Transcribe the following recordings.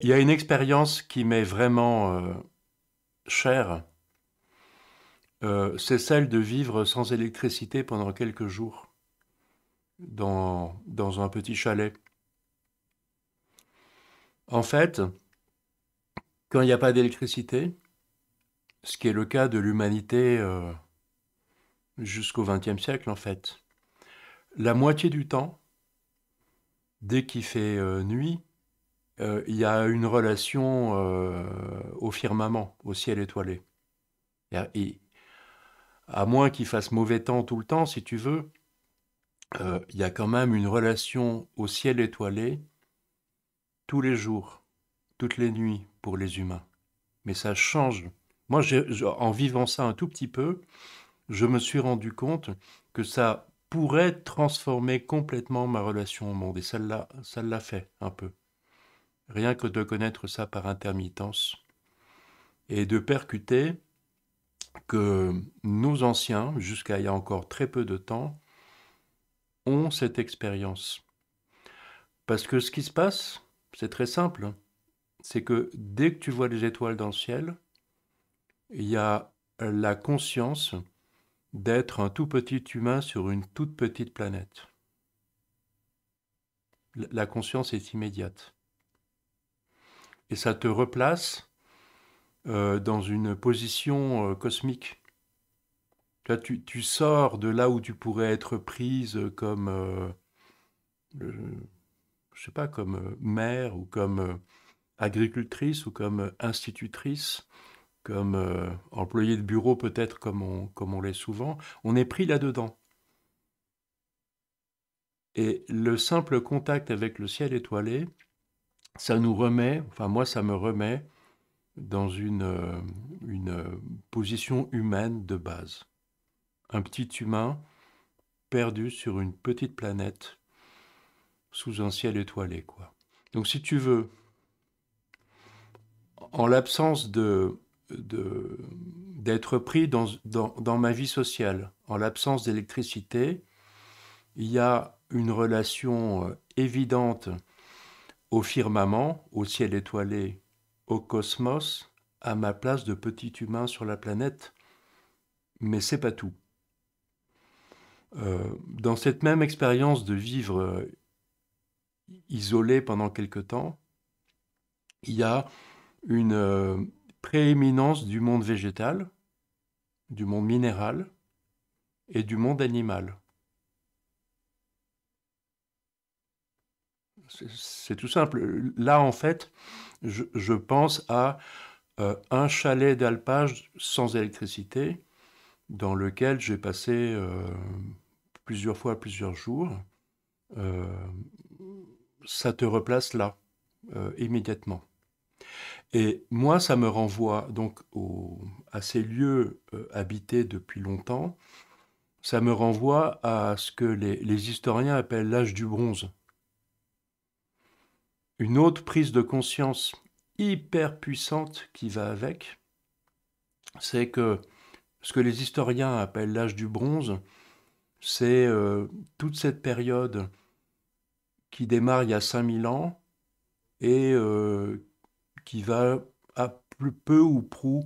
Il y a une expérience qui m'est vraiment euh, chère, euh, c'est celle de vivre sans électricité pendant quelques jours dans, dans un petit chalet. En fait, quand il n'y a pas d'électricité, ce qui est le cas de l'humanité euh, jusqu'au XXe siècle en fait, la moitié du temps, dès qu'il fait nuit, euh, il y a une relation euh, au firmament, au ciel étoilé. à moins qu'il fasse mauvais temps tout le temps, si tu veux, euh, il y a quand même une relation au ciel étoilé tous les jours, toutes les nuits pour les humains. Mais ça change. Moi, en vivant ça un tout petit peu, je me suis rendu compte que ça pourrait transformer complètement ma relation au monde. Et ça l'a fait un peu rien que de connaître ça par intermittence, et de percuter que nos anciens, jusqu'à il y a encore très peu de temps, ont cette expérience. Parce que ce qui se passe, c'est très simple, c'est que dès que tu vois les étoiles dans le ciel, il y a la conscience d'être un tout petit humain sur une toute petite planète. La conscience est immédiate et ça te replace euh, dans une position euh, cosmique. tu, sors de là où tu pourrais être prise comme, euh, je sais pas, comme mère ou comme agricultrice ou comme institutrice, comme employé de bureau peut-être comme on l'est souvent. On est pris là-dedans. Et le simple contact avec le ciel étoilé, ça nous remet, enfin moi ça me remet dans une, euh, une euh, position humaine de base. Un petit humain perdu sur une petite planète sous un ciel étoilé, quoi. Donc si tu veux, en l'absence de, d'être pris dans, dans, dans, ma vie sociale, en l'absence d'électricité, il y a une relation euh, évidente au firmament, au ciel étoilé, au cosmos, à ma place de petit humain sur la planète. Mais c'est pas tout. Euh, dans cette même expérience de vivre euh, isolé pendant quelque temps, il y a une euh, prééminence du monde végétal, du monde minéral et du monde animal. C'est tout simple. Là, en fait, je, pense à euh, un chalet d'alpage sans électricité dans lequel j'ai passé euh, plusieurs fois plusieurs jours. Euh, ça te replace là, immédiatement. Et moi, ça me renvoie donc à ces lieux habités depuis longtemps. Ça me renvoie à ce que les historiens appellent l'âge du bronze une autre prise de conscience hyper puissante qui va avec, c'est que ce que les historiens appellent l'âge du bronze, c'est euh, toute cette période qui démarre il y a 5000 ans et euh, qui va à peu ou prou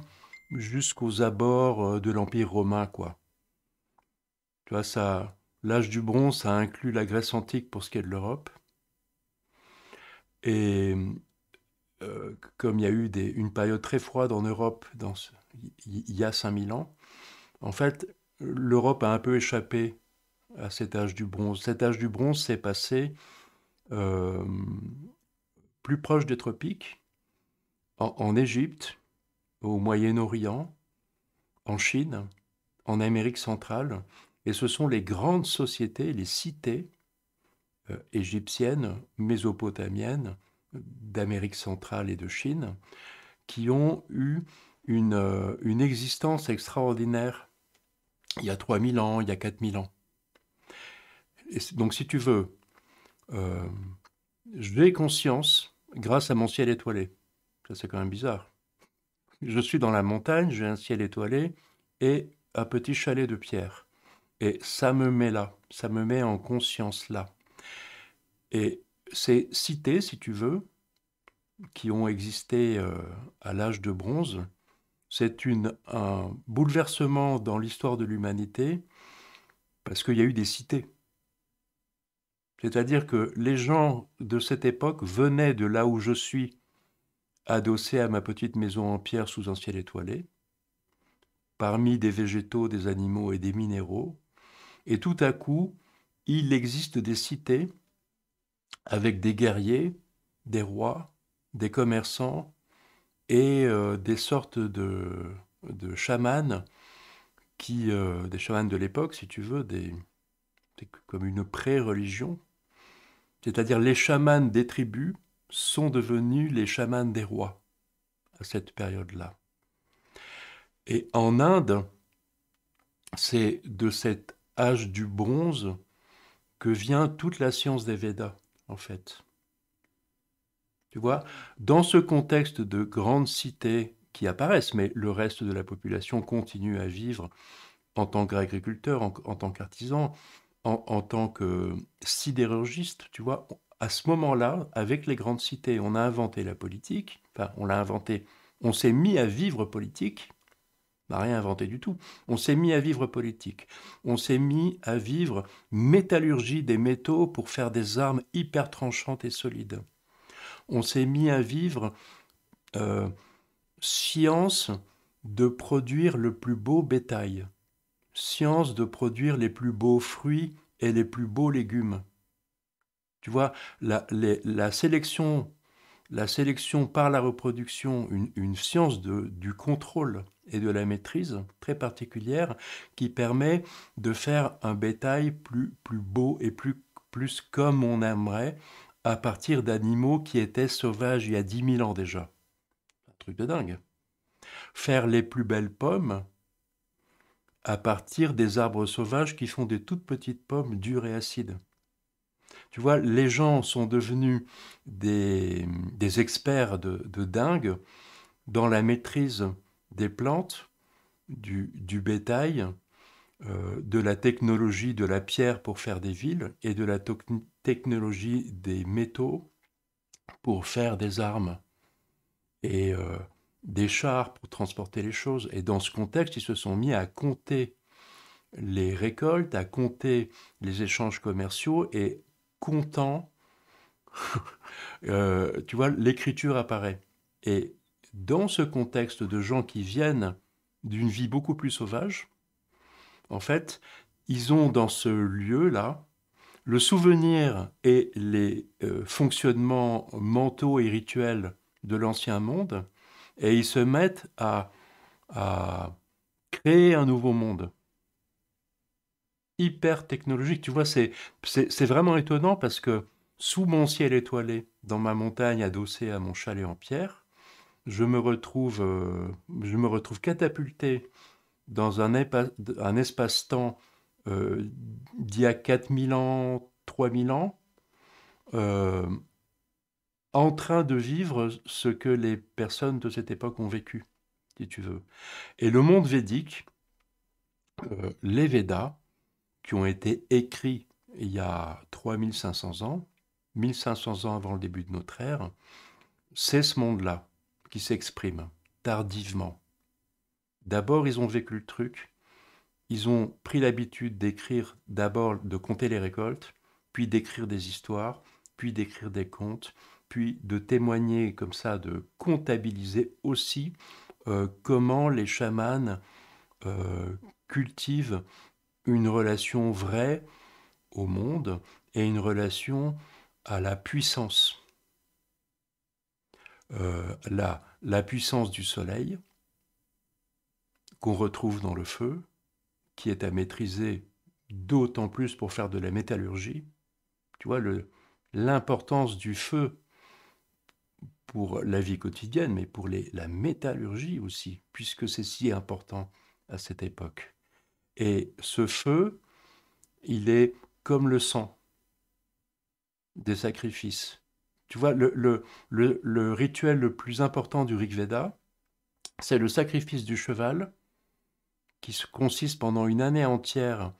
jusqu'aux abords euh, de l'Empire romain, quoi. Tu vois, ça, l'âge du bronze, ça inclut la Grèce antique pour ce qui est de l'Europe. Et euh, comme il y a eu une période très froide en Europe il y a 5000 ans, en fait, l'Europe a un peu échappé à cet âge du bronze. Cet âge du bronze s'est passé euh, plus proche des tropiques, en Égypte, au Moyen-Orient, en Chine, en Amérique centrale. Et ce sont les grandes sociétés, les cités, euh, égyptiennes, mésopotamiennes, d'Amérique centrale et de Chine, qui ont eu une, euh, existence extraordinaire il y a 3000 ans, il y a 4000 ans. donc si tu veux, euh, j'ai conscience grâce à mon ciel étoilé. Ça c'est quand même bizarre. Je suis dans la montagne, j'ai un ciel étoilé et un petit chalet de pierre. Et ça me met là, ça me met en conscience là. Et ces cités, si tu veux, qui ont existé euh, à l'âge de bronze, c'est un bouleversement dans l'histoire de l'humanité parce qu'il y a eu des cités. C'est-à-dire que les gens de cette époque venaient de là où je suis, adossés à ma petite maison en pierre sous un ciel étoilé, parmi des végétaux, des animaux et des minéraux, et tout à coup, il existe des cités avec des guerriers, des rois, des commerçants et euh, des sortes de, de chamans, qui, euh, des chamans de l'époque, si tu veux, comme une pré-religion. C'est-à-dire les chamans des tribus sont devenus les chamans des rois à cette période-là. Et en Inde, c'est de cet âge du bronze que vient toute la science des Védas en fait. Tu vois, dans ce contexte de grandes cités qui apparaissent, mais le reste de la population continue à vivre en tant qu'agriculteur, en, tant qu'artisan, en, tant que sidérurgiste, tu vois, à ce moment-là, avec les grandes cités, on a inventé la politique, enfin, on l'a inventé, on s'est mis à vivre politique, bah, rien inventé du tout. On s'est mis à vivre politique. On s'est mis à vivre métallurgie des métaux pour faire des armes hyper tranchantes et solides. On s'est mis à vivre euh, science de produire le plus beau bétail, science de produire les plus beaux fruits et les plus beaux légumes. Tu vois, la, la sélection la sélection par la reproduction, une, science du contrôle et de la maîtrise très particulière qui permet de faire un bétail plus, plus beau et plus, plus comme on aimerait à partir d'animaux qui étaient sauvages il y a 10 000 ans déjà. Un truc de dingue. Faire les plus belles pommes à partir des arbres sauvages qui font des toutes petites pommes dures et acides. Tu vois, les gens sont devenus des, experts de, dingue dans la maîtrise des plantes, du, bétail, euh, de la technologie de la pierre pour faire des villes et de la technologie des métaux pour faire des armes et euh, des chars pour transporter les choses. Et dans ce contexte, ils se sont mis à compter les récoltes, à compter les échanges commerciaux et content, euh, tu vois, l'écriture apparaît. Et dans ce contexte de gens qui viennent d'une vie beaucoup plus sauvage, en fait, ils ont dans ce lieu-là le souvenir et les euh, fonctionnements mentaux et rituels de l'ancien monde, et ils se mettent à créer un nouveau monde hyper technologique. Tu vois, c'est, c'est, vraiment étonnant parce que sous mon ciel étoilé, dans ma montagne adossée à mon chalet en pierre, je me retrouve, euh, je me retrouve catapulté dans un, espace-temps euh, d'il y a 4000 ans, 3000 ans, euh, en train de vivre ce que les personnes de cette époque ont vécu, si tu veux. Et le monde védique, les Védas, qui ont été écrits il y a 3500 ans, 1500 ans avant le début de notre ère, c'est ce monde-là qui s'exprime tardivement. D'abord, ils ont vécu le truc, ils ont pris l'habitude d'écrire d'abord, de compter les récoltes, puis d'écrire des histoires, puis d'écrire des contes, puis de témoigner comme ça, de comptabiliser aussi euh, comment les chamans euh, cultivent une relation vraie au monde et une relation à la puissance. Euh, la, puissance du soleil qu'on retrouve dans le feu, qui est à maîtriser d'autant plus pour faire de la métallurgie. Tu vois, l'importance du feu pour la vie quotidienne, mais pour les, la métallurgie aussi, puisque c'est si important à cette époque. Et ce feu, il est comme le sang des sacrifices. Tu vois, le, rituel le plus important du Rig Veda, c'est le sacrifice du cheval, qui consiste pendant une année entière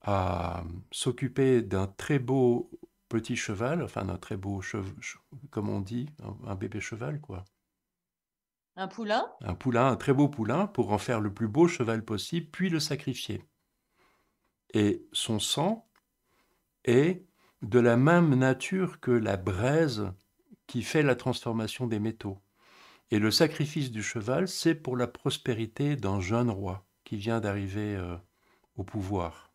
à s'occuper d'un très beau petit cheval, enfin d'un très beau cheval, comme on dit, un bébé cheval, quoi. Un poulain Un poulain, un très beau poulain, pour en faire le plus beau cheval possible, puis le sacrifier. Et son sang est de la même nature que la braise qui fait la transformation des métaux. Et le sacrifice du cheval, c'est pour la prospérité d'un jeune roi qui vient d'arriver euh, au pouvoir.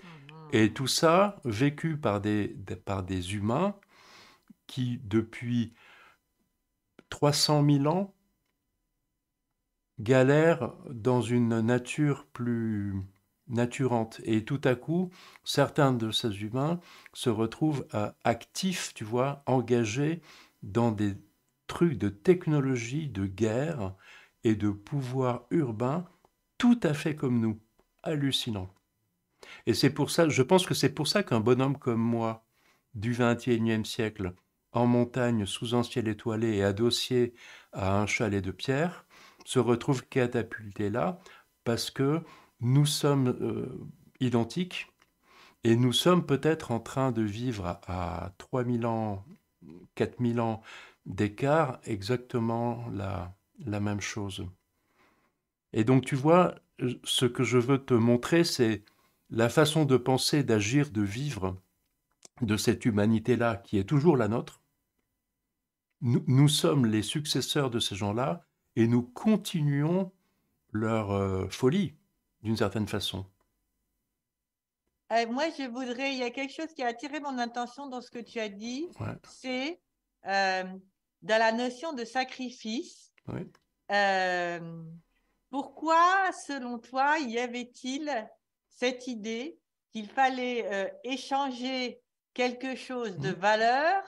Ah, Et tout ça vécu par des, par des humains qui, depuis 300 000 ans, galèrent dans une nature plus naturante. Et tout à coup, certains de ces humains se retrouvent à actifs, tu vois, engagés dans des trucs de technologie, de guerre et de pouvoir urbain tout à fait comme nous. Hallucinant. Et c'est pour ça, je pense que c'est pour ça qu'un bonhomme comme moi, du XXIe siècle, en montagne sous un ciel étoilé et adossé à un chalet de pierre, se retrouve catapulté là parce que nous sommes euh, identiques et nous sommes peut-être en train de vivre à, 3000 ans, 4000 ans d'écart exactement la même chose. Et donc tu vois, ce que je veux te montrer, c'est la façon de penser, d'agir, de vivre de cette humanité-là qui est toujours la nôtre, nous, sommes les successeurs de ces gens-là et nous continuons leur euh, folie, d'une certaine façon. Euh, moi, je voudrais, il y a quelque chose qui a attiré mon attention dans ce que tu as dit, c'est euh, dans la notion de sacrifice. pourquoi, selon toi, y avait-il cette idée qu'il fallait échanger quelque chose de mmh. valeur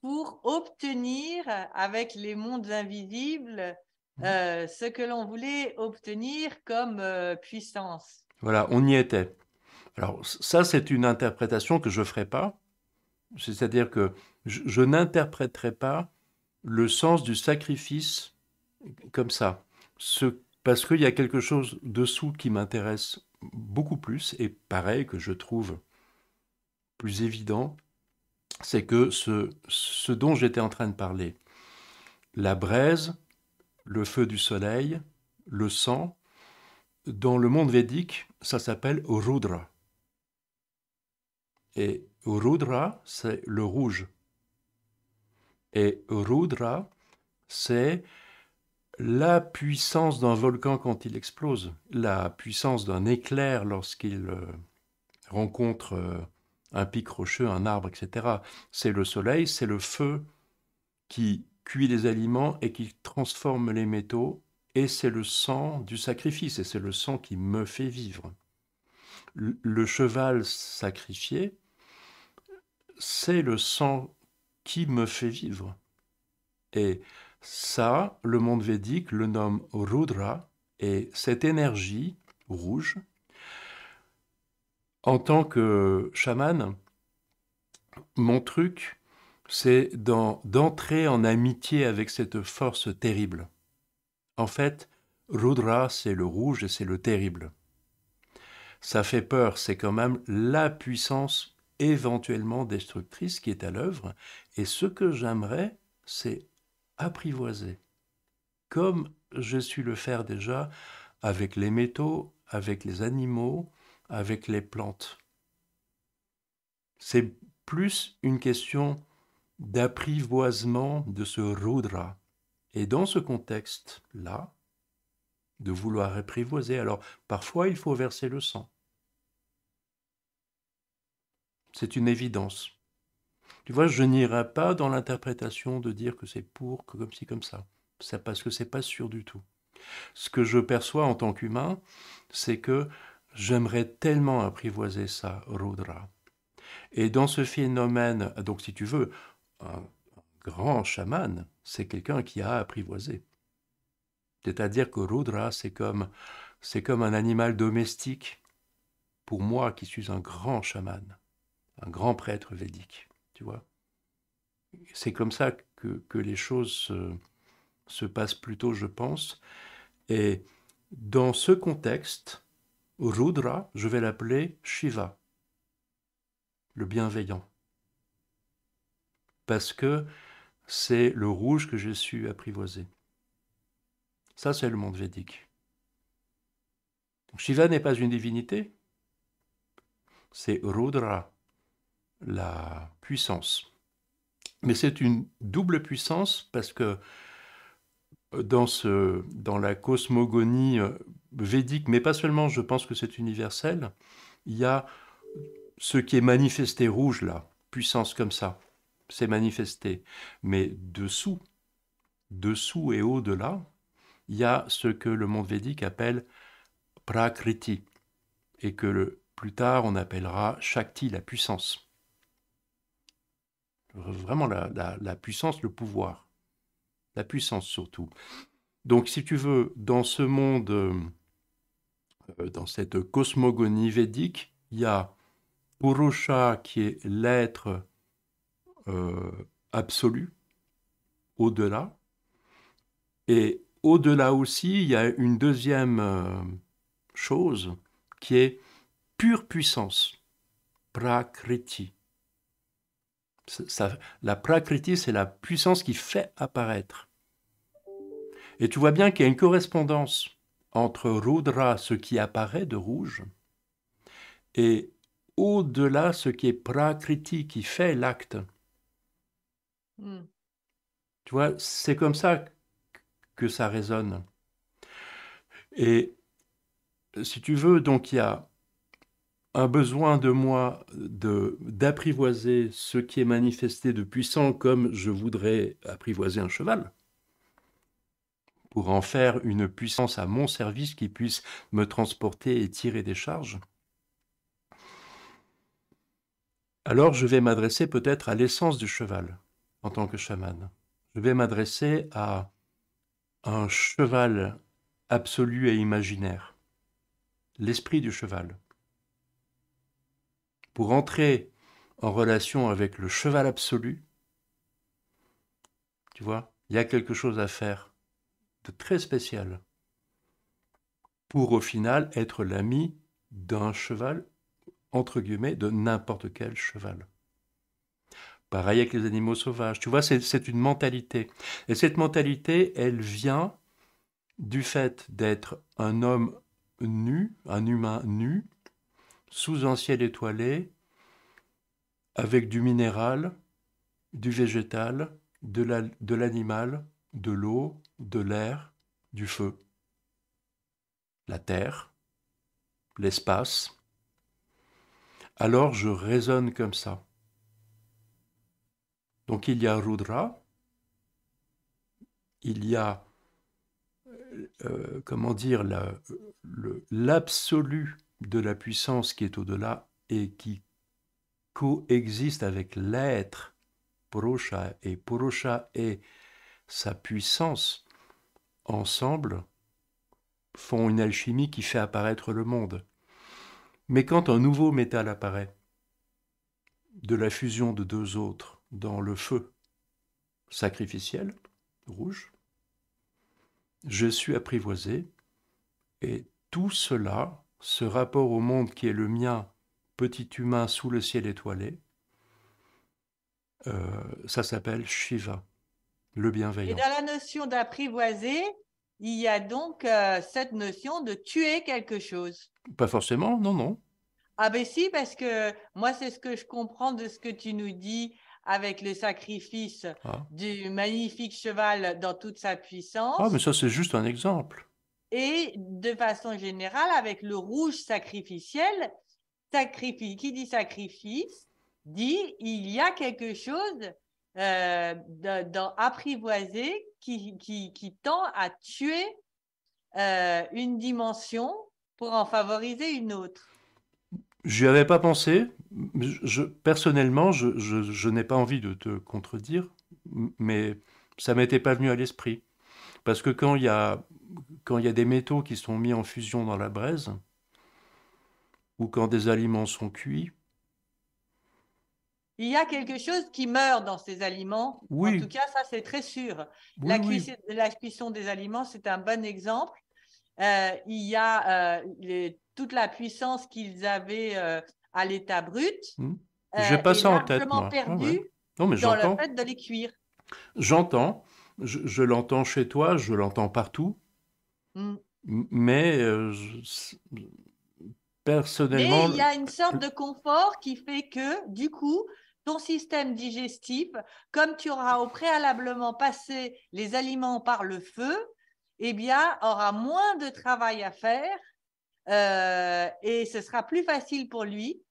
pour obtenir avec les mondes invisibles mmh. euh, ce que l'on voulait obtenir comme euh, puissance. Voilà, on y était. Alors ça, c'est une interprétation que je ne ferai pas. C'est-à-dire que je, n'interpréterai pas le sens du sacrifice comme ça. parce qu'il y a quelque chose dessous qui m'intéresse beaucoup plus et pareil que je trouve plus évident c'est que ce, ce dont j'étais en train de parler, la braise, le feu du soleil, le sang, dans le monde védique, ça s'appelle Rudra. Et Rudra, c'est le rouge. Et Rudra, c'est la puissance d'un volcan quand il explose, la puissance d'un éclair lorsqu'il euh, rencontre euh, un pic rocheux, un arbre, etc. C'est le soleil, c'est le feu qui cuit les aliments et qui transforme les métaux, et c'est le sang du sacrifice, et c'est le sang qui me fait vivre. Le cheval sacrifié, c'est le sang qui me fait vivre. Et ça, le monde védique le nomme Rudra, et cette énergie rouge, en tant que chaman, mon truc, c'est d'entrer en amitié avec cette force terrible. En fait, Rudra, c'est le rouge et c'est le terrible. Ça fait peur, c'est quand même la puissance éventuellement destructrice qui est à l'œuvre, et ce que j'aimerais, c'est apprivoiser, comme je suis le faire déjà avec les métaux, avec les animaux, avec les plantes. C'est plus une question d'apprivoisement de ce rudra. Et dans ce contexte-là, de vouloir apprivoiser, alors parfois il faut verser le sang. C'est une évidence. Tu vois, je n'irai pas dans l'interprétation de dire que c'est pour, que comme ci, comme ça. ça parce que c'est pas sûr du tout. Ce que je perçois en tant qu'humain, c'est que J'aimerais tellement apprivoiser ça, Rudra. Et dans ce phénomène, donc si tu veux, un grand chaman, c'est quelqu'un qui a apprivoisé. C'est-à-dire que Rudra, c'est comme, c'est comme un animal domestique pour moi qui suis un grand chaman, un grand prêtre védique, tu vois. C'est comme ça que, les choses se, se, passent plutôt, je pense. Et dans ce contexte, Rudra, je vais l'appeler Shiva, le bienveillant. Parce que c'est le rouge que j'ai su apprivoiser. Ça, c'est le monde védique. Shiva n'est pas une divinité, c'est Rudra, la puissance. Mais c'est une double puissance parce que dans, ce, dans la cosmogonie euh, védique, mais pas seulement, je pense que c'est universel, il y a ce qui est manifesté rouge là, puissance comme ça, c'est manifesté. Mais dessous, dessous et au-delà, il y a ce que le monde védique appelle prakriti, et que plus tard on appellera Shakti, la puissance. Vraiment la puissance, le pouvoir. La puissance surtout. Donc si tu veux, dans ce monde euh, euh, dans cette cosmogonie védique, il y a Purusha qui est l'être euh, absolu, au-delà. Et au-delà aussi, il y a une deuxième euh, chose qui est pure puissance, prakriti. la prakriti, c'est la puissance qui fait apparaître. Et tu vois bien qu'il y a une correspondance entre Rudra, ce qui apparaît de rouge, et au-delà ce qui est Prakriti, qui fait l'acte. Hmm. Tu vois, c'est comme ça que ça résonne. Et si tu veux, donc il y a un besoin de moi de d'apprivoiser ce qui est manifesté de puissant comme je voudrais apprivoiser un cheval pour en faire une puissance à mon service qui puisse me transporter et tirer des charges Alors je vais m'adresser peut-être à l'essence du cheval en tant que chaman. Je vais m'adresser à un cheval absolu et imaginaire, l'esprit du cheval. Pour entrer en relation avec le cheval absolu, tu vois, il y a quelque chose à faire très spécial pour au final être l'ami d'un cheval, entre guillemets, de n'importe quel cheval. Pareil avec les animaux sauvages. Tu vois, c'est une mentalité. Et cette mentalité, elle vient du fait d'être un homme nu, un humain nu, sous un ciel étoilé, avec du minéral, du végétal, de l'animal, de l'eau, de l'air, du feu, la terre, l'espace, alors je raisonne comme ça. Donc il y a Rudra, il y a, euh, euh, comment dire, l'absolu de la puissance qui est au-delà et qui coexiste avec l'être, Purusha, et Purusha est sa puissance ensemble, font une alchimie qui fait apparaître le monde. Mais quand un nouveau métal apparaît, de la fusion de deux autres dans le feu sacrificiel, rouge, je suis apprivoisé, et tout cela, ce rapport au monde qui est le mien, petit humain sous le ciel étoilé, euh, ça s'appelle Shiva. Le bienveillant. Et dans la notion d'apprivoiser, il y a donc euh, cette notion de tuer quelque chose. Pas forcément, non, non. Ah ben si, parce que moi, c'est ce que je comprends de ce que tu nous dis avec le sacrifice ah. du magnifique cheval dans toute sa puissance. Ah, mais ça, c'est juste un exemple. Et de façon générale, avec le rouge sacrificiel, qui dit sacrifice, dit il y a quelque chose euh, dans qui, qui, tend à tuer euh, une dimension pour en favoriser une autre. J'y avais pas pensé. Je, personnellement, je, n'ai pas envie de te contredire, mais ça m'était pas venu à l'esprit. Parce que quand il y quand il y a des métaux qui sont mis en fusion dans la braise, ou quand des aliments sont cuits, il y a quelque chose qui meurt dans ces aliments. Oui. En tout cas, ça, c'est très sûr. la, cuisson, des aliments, c'est un bon exemple. Euh, il y a euh, toute la puissance qu'ils avaient euh, à l'état brut. Hmm. Je n'ai pas ça en tête. Moi. Ah non, mais dans fait cuire. J'entends. Je, l'entends chez toi, je l'entends partout. Hmm. Mais Personnellement... Mais il y a une sorte de confort qui fait que, du coup, ton système digestif, comme tu auras au préalablement passé les aliments par le feu, eh bien, aura moins de travail à faire euh, et ce sera plus facile pour lui.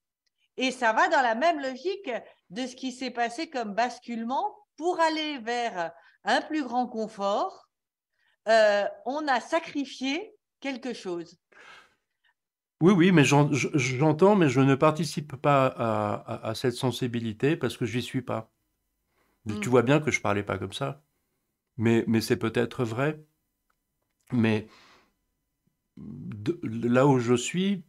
Et ça va dans la même logique de ce qui s'est passé comme basculement pour aller vers un plus grand confort. Euh, on a sacrifié quelque chose. Oui, oui, mais j'entends, mais je ne participe pas à, cette sensibilité parce que je n'y suis pas. Mm. Tu vois bien que je parlais pas comme ça. Mais, c'est peut-être vrai. Mais là où je suis,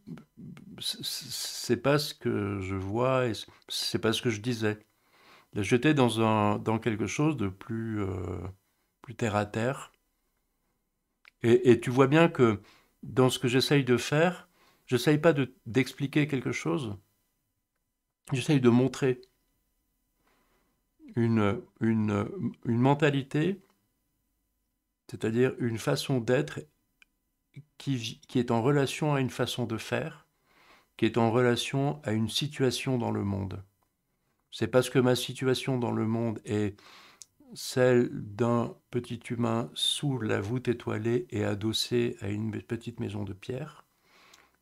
ce n'est c'est pas ce que je vois et ce c'est pas ce que je disais. J'étais dans dans quelque chose de plus, euh, plus terre à terre. et tu vois bien que dans ce que j'essaye de faire, J'essaie pas d'expliquer quelque chose, j'essaye de montrer une, une, une mentalité, c'est-à-dire une façon d'être qui, qui est en relation à une façon de faire, qui est en relation à une situation dans le monde. C'est parce que ma situation dans le monde est celle d'un petit humain sous la voûte étoilée et adossé à une petite maison de pierre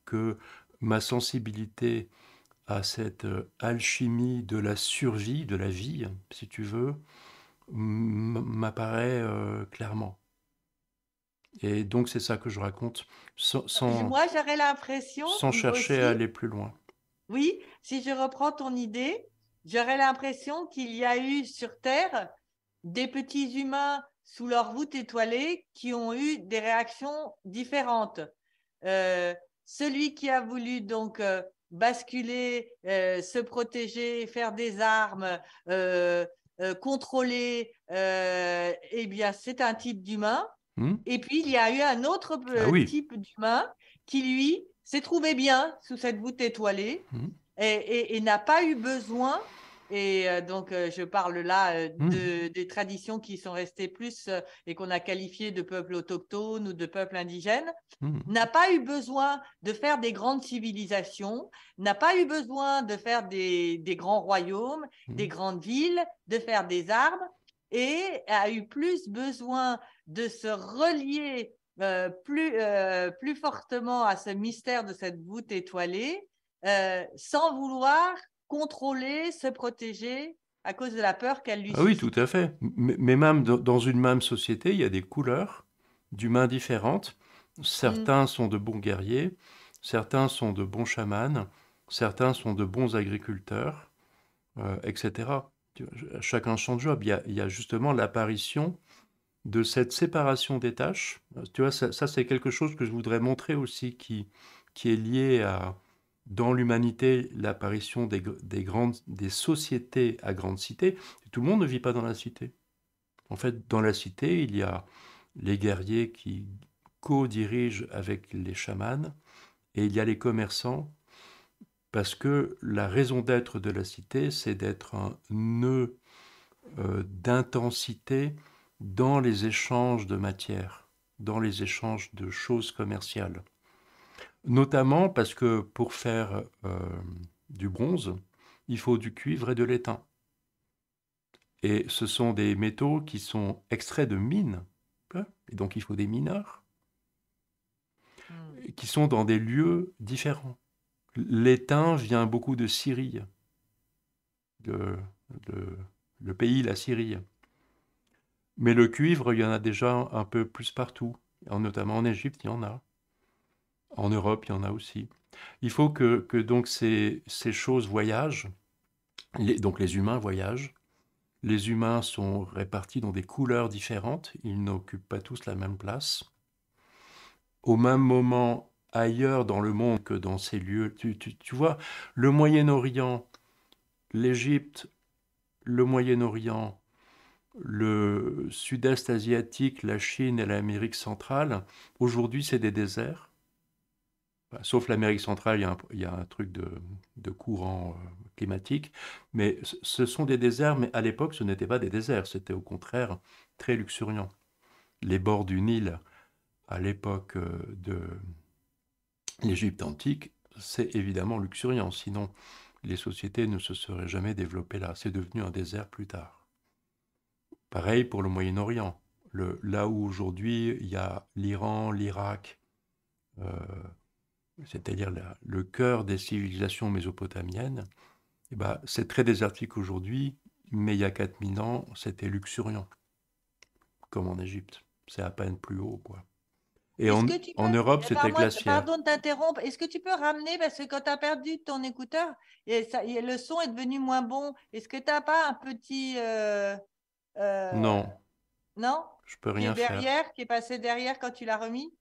que ma sensibilité à cette euh, alchimie de la survie, de la vie, si tu veux, m'apparaît euh, clairement. Et donc c'est ça que je raconte, sans, euh, Moi, j'aurais l'impression, sans chercher à aller plus loin. Oui, si je reprends ton idée, j'aurais l'impression qu'il y a eu sur Terre des petits humains sous leur voûte étoilée qui ont eu des réactions différentes celui qui a voulu donc euh, basculer, euh, se protéger, faire des armes, euh, contrôler, eh bien, c'est un type d'humain. Hmm. Et puis, il y a eu un autre ah type d'humain qui, lui, s'est trouvé bien sous cette voûte étoilée hmm. et n'a pas eu besoin et euh, donc, euh, je parle là euh, mmh. des traditions qui sont restées plus et qu'on a qualifiées de peuples autochtones ou de peuples indigènes mmh. n'a pas eu besoin de faire des grandes civilisations, n'a pas eu besoin de faire des, grands royaumes, des mmh. grandes villes, de faire des arbres, et a eu plus besoin de se relier plus fortement à ce mystère de cette voûte étoilée, sans vouloir contrôler, se protéger à cause de la peur qu'elle lui ah Oui, tout à fait. Mais, même dans une même société, il y a des couleurs d'humains différentes. Certains mm. sont de bons guerriers, certains sont de bons chamans, certains sont de bons agriculteurs, euh, etc. Chacun son job. Il y a, justement l'apparition de cette séparation des tâches. Euh, tu vois, ça, c'est quelque chose que je voudrais montrer aussi qui, qui est lié à, dans l'humanité l'apparition des, sociétés à grande cité, Tout le monde ne vit pas dans la cité. En fait, dans la cité, il y a les guerriers qui co-dirigent avec les chamans et il y a les commerçants parce que la raison d'être de la cité, c'est d'être un nœud euh, d'intensité dans les échanges de matières, dans les échanges de choses commerciales notamment parce que pour faire euh, du bronze, il faut du cuivre et de l'étain. Et ce sont des métaux qui sont extraits de mines, hein, et donc il faut des mineurs, hmm. qui sont dans des lieux différents. L'étain vient beaucoup de Syrie, de, le pays, la Syrie. Mais le cuivre, il y en a déjà un peu plus partout, notamment en Égypte, il y en a. En Europe, il y en a aussi. Il faut que, donc ces, choses voyagent, les, donc les humains voyagent. Les humains sont répartis dans des couleurs différentes, ils n'occupent pas tous la même place. Au même moment, ailleurs dans le monde que dans ces lieux, tu, tu vois, le Moyen-Orient, l'Égypte, le Moyen-Orient, le sud-est asiatique, la Chine et l'Amérique centrale, aujourd'hui c'est des déserts bah, sauf l'Amérique centrale, il y, a un, truc de, courant euh, climatique. Mais ce sont des déserts, mais à l'époque, ce n'était pas des déserts, c'était au contraire très luxuriant. Les bords du Nil, à l'époque euh, de l'Égypte antique, c'est évidemment luxuriant, sinon les sociétés ne se seraient jamais développées là. C'est devenu un désert plus tard. Pareil pour le Moyen-Orient. là où aujourd'hui il y a l'Iran, l'Irak, euh, c'est-à-dire le cœur des civilisations mésopotamiennes, eh ben, c'est très désertique aujourd'hui, mais il y a 4000 ans, c'était luxuriant, comme en Égypte. C'est à peine plus haut, quoi. Et en, Europe, eh ben, c'était glaciaire. Pardon de t'interrompre. Est-ce que tu peux ramener, parce que quand tu as perdu ton écouteur, et ça, le son est devenu moins bon. Est-ce que tu n'as pas un petit... Euh, euh, non. Non Je peux rien faire. Derrière, qui est passé derrière quand tu l'as remis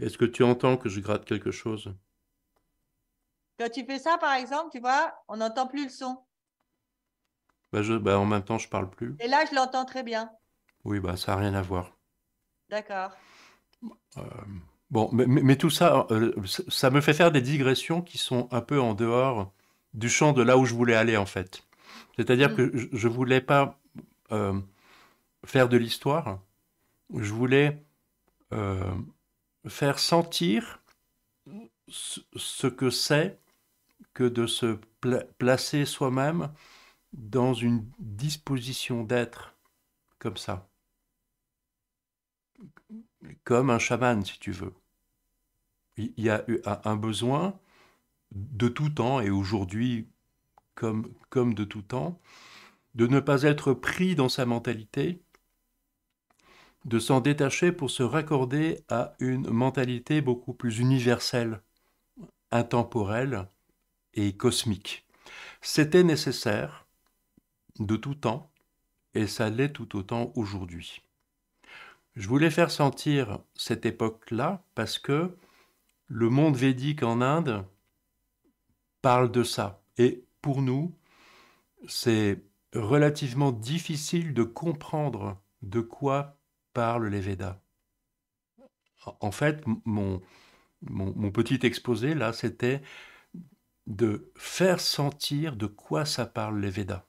est-ce que tu entends que je gratte quelque chose Quand tu fais ça, par exemple, tu vois, on n'entend plus le son. Bah, bah, en même temps, je parle plus. Et là, je l'entends très bien. Oui, bah ça n'a rien à voir. D'accord. Euh, bon, mais, tout euh, ça, ça me fait faire des digressions qui sont un peu en dehors du champ de là où je voulais aller, en fait. C'est-à-dire mm. que je ne voulais pas euh, faire de l'histoire, je voulais faire sentir ce que c'est que de se placer soi-même dans une disposition d'être comme ça, comme un chaman si tu veux. Il y a un besoin de tout temps et aujourd'hui comme, comme de tout temps, de ne pas être pris dans sa mentalité, de s'en détacher pour se raccorder à une mentalité beaucoup plus universelle, intemporelle et cosmique. C'était nécessaire de tout temps et ça l'est tout autant aujourd'hui. Je voulais faire sentir cette époque-là parce que le monde védique en Inde parle de ça. Et pour nous, c'est relativement difficile de comprendre de quoi les Védas. En fait, mon, mon, petit exposé, là, c'était de faire sentir de quoi ça parle les Védas.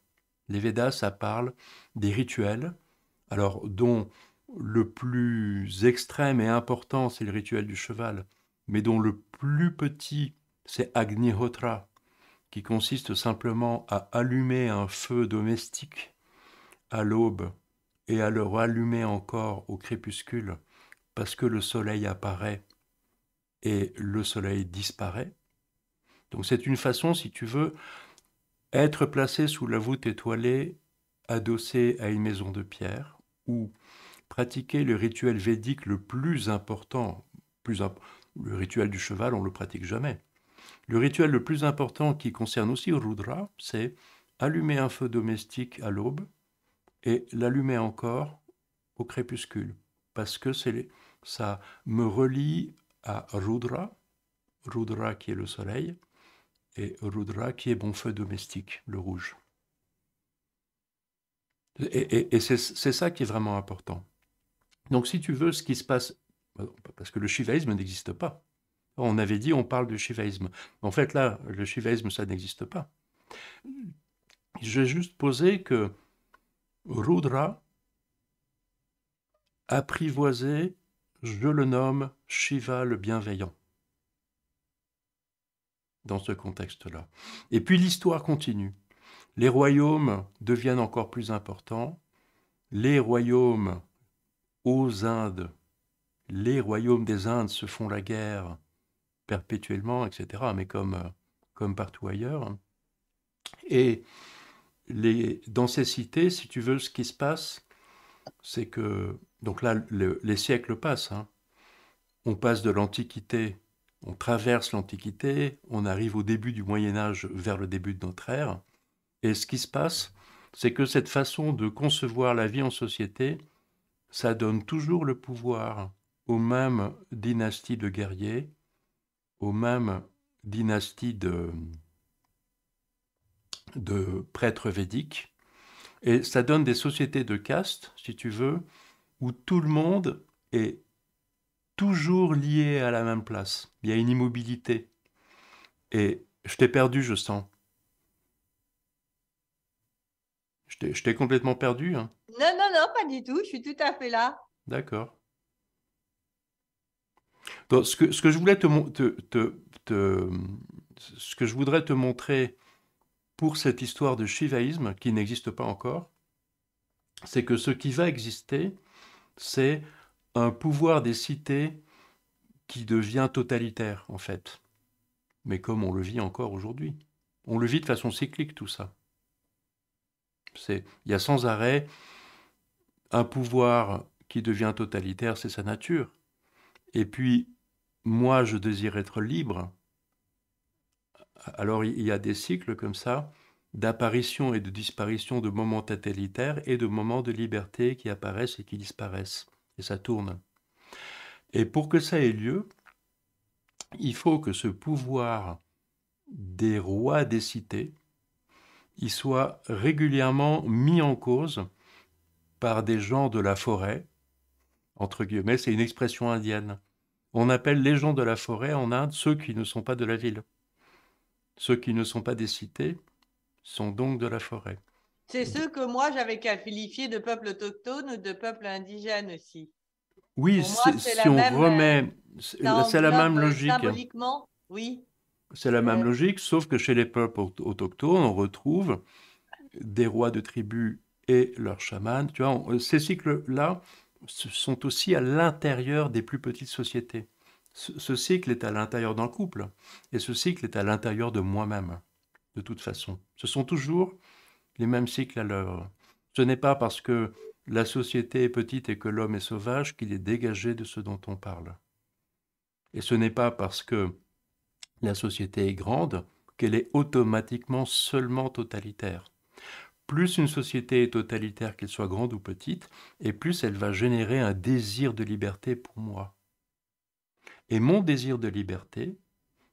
Les Védas, ça parle des rituels, alors dont le plus extrême et important, c'est le rituel du cheval, mais dont le plus petit, c'est Agnihotra, qui consiste simplement à allumer un feu domestique à l'aube et à le rallumer encore au crépuscule parce que le soleil apparaît et le soleil disparaît. Donc c'est une façon, si tu veux, être placé sous la voûte étoilée adossé à une maison de pierre ou pratiquer le rituel védique le plus important, plus le rituel du cheval, on ne le pratique jamais. Le rituel le plus important qui concerne aussi Rudra, c'est allumer un feu domestique à l'aube, et l'allumer encore au crépuscule, parce que ça me relie à Rudra, Rudra qui est le soleil, et Rudra qui est bon feu domestique, le rouge. Et, c'est ça qui est vraiment important. Donc si tu veux, ce qui se passe, bah, parce que le shivaïsme n'existe pas. On avait dit on parle du shivaïsme. En fait là, le shivaïsme, ça n'existe pas. Je vais juste poser que Rudra, apprivoisé, je le nomme Shiva le bienveillant. Dans ce contexte-là. Et puis l'histoire continue. Les royaumes deviennent encore plus importants. Les royaumes aux Indes, les royaumes des Indes se font la guerre perpétuellement, etc., mais comme, euh, comme partout ailleurs. Et dans ces cités, si tu veux, ce qui se passe, c'est que, donc là, les siècles passent. Hein. On passe de l'Antiquité, on traverse l'Antiquité, on arrive au début du Moyen Âge vers le début de notre ère. Et ce qui se passe, c'est que cette façon de concevoir la vie en société, ça donne toujours le pouvoir aux mêmes dynasties de guerriers, aux mêmes dynasties de, de prêtres védiques. Et ça donne des sociétés de caste, si tu veux, où tout le monde est toujours lié à la même place. Il y a une immobilité. Et je t'ai perdu, je sens. Je t'ai complètement perdu. Hein. Non, non, non, pas du tout. Je suis tout à fait là. D'accord. Donc, ce que, je voulais te, te, te, ce que je voudrais te montrer pour cette histoire de shivaïsme qui n'existe pas encore, c'est que ce qui va exister, c'est un pouvoir des cités qui devient totalitaire, en fait. Mais comme on le vit encore aujourd'hui. On le vit de façon cyclique, tout ça. Il y a sans arrêt un pouvoir qui devient totalitaire, c'est sa nature. Et puis, moi, je désire être libre, alors il y a des cycles comme ça d'apparition et de disparition de moments totalitaires et de moments de liberté qui apparaissent et qui disparaissent. Et ça tourne. Et pour que ça ait lieu, il faut que ce pouvoir des rois des cités, il soit régulièrement mis en cause par des gens de la forêt, entre guillemets, c'est une expression indienne. On appelle les gens de la forêt en Inde ceux qui ne sont pas de la ville. Ceux qui ne sont pas des cités sont donc de la forêt. C'est ceux que moi j'avais qualifiés de peuple autochtone ou de peuple indigène aussi. Oui, si on euh, remet, c'est la même logique. oui. C'est la même euh, logique, sauf que chez les peuples autochtones, on retrouve des rois de tribus et leurs chamans. Tu vois, euh, ces cycles-là sont aussi à l'intérieur des plus petites sociétés ce cycle est à l'intérieur d'un couple et ce cycle est à l'intérieur de moi-même, de toute façon. Ce sont toujours les mêmes cycles à l'œuvre. Ce n'est pas parce que la société est petite et que l'homme est sauvage qu'il est dégagé de ce dont on parle. Et ce n'est pas parce que la société est grande qu'elle est automatiquement seulement totalitaire. Plus une société est totalitaire, qu'elle soit grande ou petite, et plus elle va générer un désir de liberté pour moi et mon désir de liberté,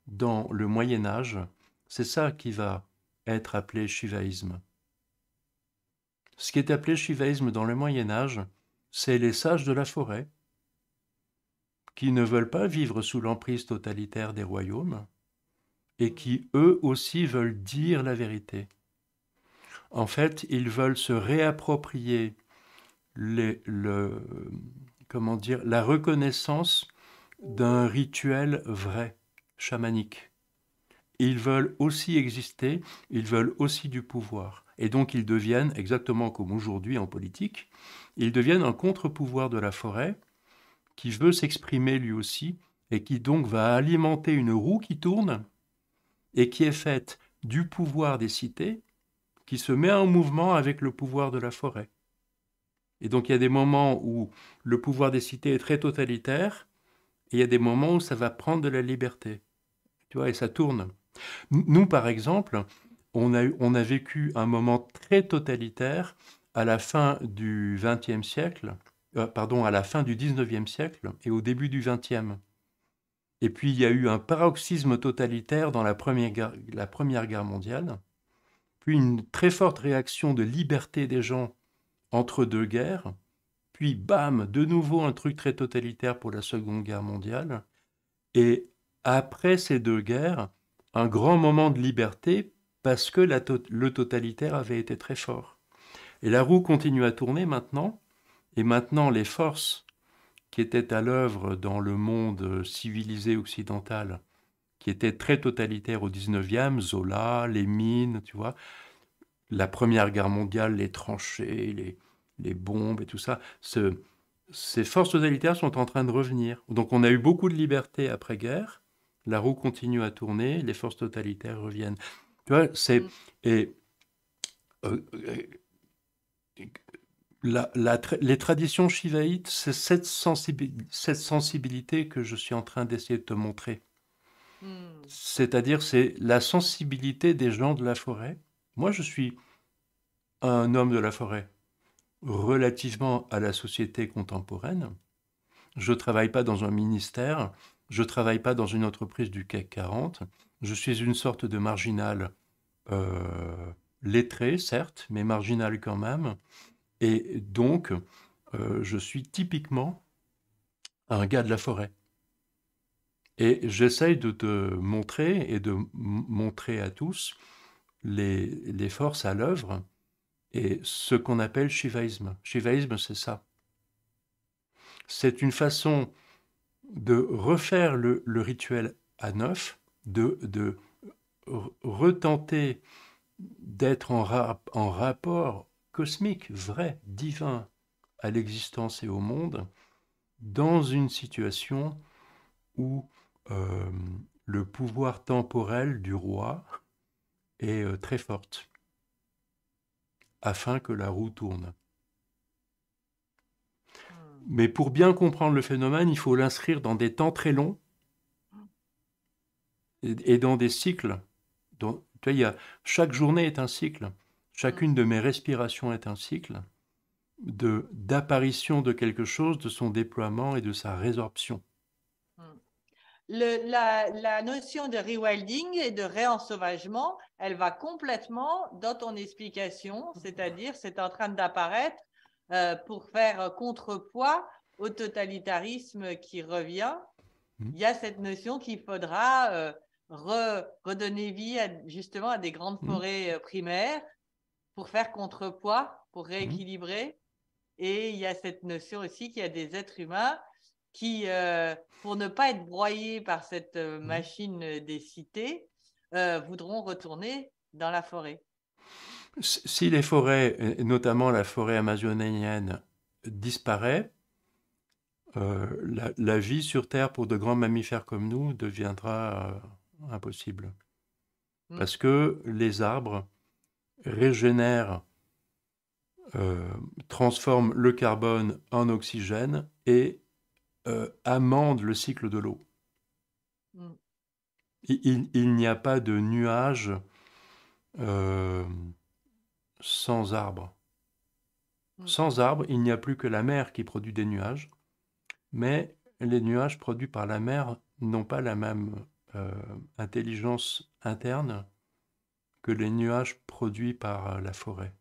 dans le Moyen Âge, c'est ça qui va être appelé shivaïsme. Ce qui est appelé shivaïsme dans le Moyen Âge, c'est les sages de la forêt, qui ne veulent pas vivre sous l'emprise totalitaire des royaumes, et qui eux aussi veulent dire la vérité. En fait, ils veulent se réapproprier les, le, comment dire, la reconnaissance d'un rituel vrai, chamanique. Ils veulent aussi exister, ils veulent aussi du pouvoir. Et donc ils deviennent, exactement comme aujourd'hui en politique, ils deviennent un contre-pouvoir de la forêt qui veut s'exprimer lui aussi et qui donc va alimenter une roue qui tourne et qui est faite du pouvoir des cités qui se met en mouvement avec le pouvoir de la forêt. Et donc il y a des moments où le pouvoir des cités est très totalitaire il y a des moments où ça va prendre de la liberté. Tu vois, et ça tourne. Nous, par exemple, on a, vécu un moment très totalitaire à la fin du XXe siècle, euh, pardon, à la fin du 19e siècle et au début du 20e. Et puis il y a eu un paroxysme totalitaire dans la première guerre mondiale, puis une très forte réaction de liberté des gens entre deux guerres, puis, bam, de nouveau un truc très totalitaire pour la Seconde Guerre mondiale. Et après ces deux guerres, un grand moment de liberté parce que le totalitaire avait été très fort. Et la roue continue à tourner maintenant. Et maintenant, les forces qui étaient à l'œuvre dans le monde civilisé occidental, qui étaient très totalitaires au 19e, Zola, les mines, tu vois, la Première Guerre mondiale, les tranchées, les, les bombes et tout ça, ces forces totalitaires sont en train de revenir. Donc on a eu beaucoup de liberté après-guerre, la roue continue à tourner, les forces totalitaires reviennent. Tu vois, c'est... Mm. Et, euh, euh, les traditions shivaïtes, c'est cette, sensibilité, que je suis en train d'essayer de te montrer. Mm. C'est-à-dire, c'est la sensibilité des gens de la forêt. Moi, je suis un homme de la forêt relativement à la société contemporaine. Je ne travaille pas dans un ministère, je ne travaille pas dans une entreprise du CAC 40, je suis une sorte de marginal euh, lettré, certes, mais marginal quand même. Et donc, euh, je suis typiquement un gars de la forêt. Et j'essaye de te montrer et de montrer à tous les, les forces à l'œuvre et ce qu'on appelle shivaïsme. Shivaïsme, c'est ça. C'est une façon de refaire le, rituel à neuf, de, retenter d'être en, rapport cosmique, vrai, divin, à l'existence et au monde, dans une situation où euh, le pouvoir temporel du roi est euh, très fort afin que la roue tourne. Hmm. Mais pour bien comprendre le phénomène, il faut l'inscrire dans des temps très longs et, dans des cycles. a, chaque journée est un cycle. Chacune hmm. de mes respirations est un cycle de d'apparition de quelque chose, de son déploiement et de sa résorption la, notion de rewilding et de réensauvagement, elle va complètement dans ton explication, mhm. c'est-à-dire c'est en train d'apparaître euh, pour faire contrepoids au totalitarisme qui revient. Mhm. Il y a cette notion qu'il faudra euh, redonner vie justement à des grandes mhm. forêts euh, primaires pour faire contrepoids, pour rééquilibrer. Et il y a cette notion aussi qu'il y a des êtres humains qui, euh, pour ne pas être broyés par cette euh, mmh. machine des cités, euh, voudront retourner dans la forêt. Si les forêts, notamment la forêt amazonienne, disparaît, la, vie sur Terre pour de grands mammifères comme nous deviendra impossible. Mmh. Parce que les arbres régénèrent transforment le carbone en oxygène et euh, amende le cycle de l'eau. Mm. Il, n'y a pas de nuages euh, sans arbre. Mm. Sans arbre, il n'y a plus que la mer qui produit des nuages, mais les nuages produits par la mer n'ont pas la même euh, intelligence interne que les nuages produits par la forêt.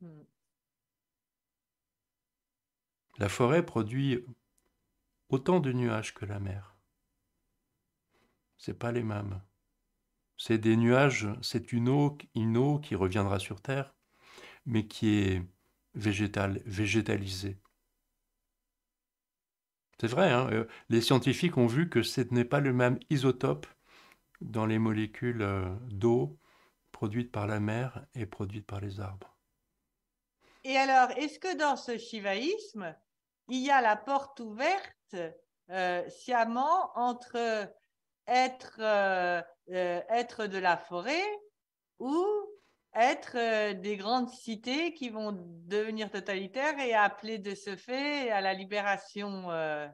Mm. La forêt produit autant de nuages que la mer. C'est pas les mêmes. C'est des nuages, c'est une eau, une qui reviendra sur Terre, mais qui est végétale, végétalisée. C'est vrai, hein, euh, les scientifiques ont vu que ce n'est pas le même isotope dans les molécules euh, d'eau produites par la mer et produites par les arbres. Et alors, est-ce que dans ce shivaïsme, il y a la porte ouverte euh, sciemment entre euh, euh, être, de la forêt ou être des grandes cités qui vont devenir totalitaires et appeler de ce fait à la libération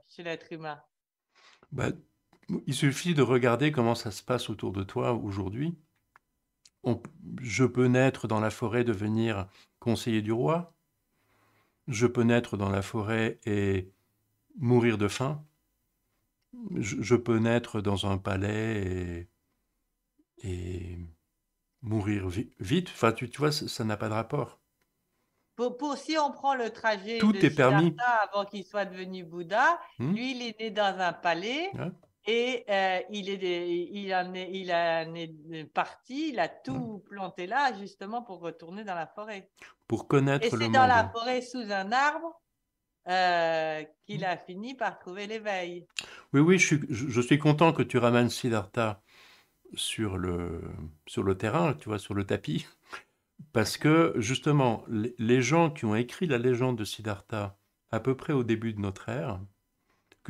chez l'être humain bah, Il suffit de regarder comment ça se passe autour de toi aujourd'hui. je peux naître dans la forêt, devenir conseiller du roi, je peux naître dans la forêt et mourir de faim, je, peux naître dans un palais et, mourir vite, enfin tu, vois, ça n'a pas de rapport. Pour, si on prend le trajet Tout est permis. avant qu'il soit devenu Bouddha, hmm? lui il est né dans un palais. Et euh, il, est, il, en est, il parti, il a tout mmh. planté là, justement, pour retourner dans la forêt. Pour connaître Et le monde. Et c'est dans la forêt, sous un arbre, euh, qu'il a fini par trouver l'éveil. Oui, oui, je suis, content que tu ramènes Siddhartha sur le, sur le terrain, tu vois, sur le tapis. Parce que, justement, les gens qui ont écrit la légende de Siddhartha à peu près au début de notre ère,